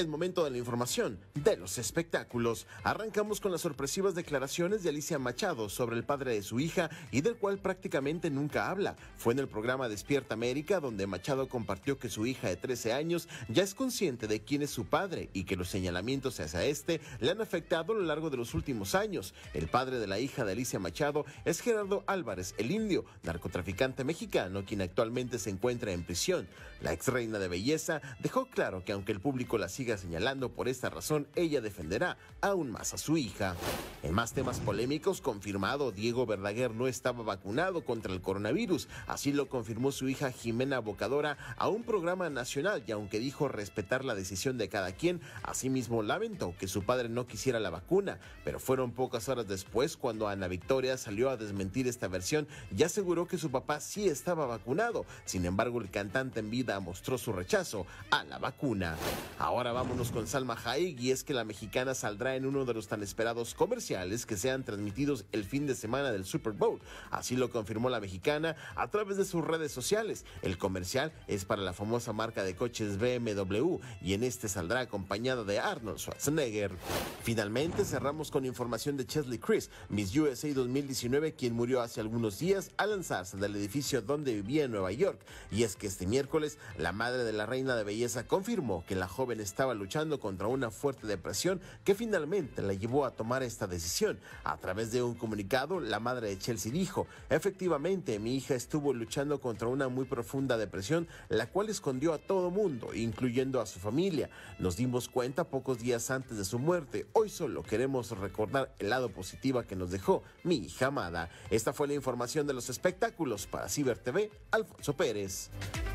el momento de la información de los espectáculos. Arrancamos con las sorpresivas declaraciones de Alicia Machado sobre el padre de su hija y del cual prácticamente nunca habla. Fue en el programa Despierta América donde Machado compartió que su hija de 13 años ya es consciente de quién es su padre y que los señalamientos hacia este le han afectado a lo largo de los últimos años. El padre de la hija de Alicia Machado es Gerardo Álvarez, el indio, narcotraficante mexicano quien actualmente se encuentra en prisión. La ex reina de belleza dejó claro que aunque el público la siga señalando por esta razón, ella defenderá aún más a su hija. En más temas polémicos, confirmado, Diego Verdaguer no estaba vacunado contra el coronavirus, así lo confirmó su hija Jimena Bocadora a un programa nacional y aunque dijo respetar la decisión de cada quien, asimismo lamentó que su padre no quisiera la vacuna, pero fueron pocas horas después cuando Ana Victoria salió a desmentir esta versión y aseguró que su papá sí estaba vacunado, sin embargo el cantante en vida mostró su rechazo a la vacuna. Ahora Vámonos con Salma Hayek y es que la mexicana saldrá en uno de los tan esperados comerciales que sean transmitidos el fin de semana del Super Bowl. Así lo confirmó la mexicana a través de sus redes sociales. El comercial es para la famosa marca de coches BMW y en este saldrá acompañada de Arnold Schwarzenegger. Finalmente cerramos con información de Chesley Chris, Miss USA 2019, quien murió hace algunos días al lanzarse del edificio donde vivía en Nueva York. Y es que este miércoles la madre de la reina de belleza confirmó que la joven está estaba luchando contra una fuerte depresión que finalmente la llevó a tomar esta decisión. A través de un comunicado, la madre de Chelsea dijo, efectivamente mi hija estuvo luchando contra una muy profunda depresión, la cual escondió a todo mundo, incluyendo a su familia. Nos dimos cuenta pocos días antes de su muerte. Hoy solo queremos recordar el lado positivo que nos dejó mi hija amada. Esta fue la información de los espectáculos para CiberTV TV, Alfonso Pérez.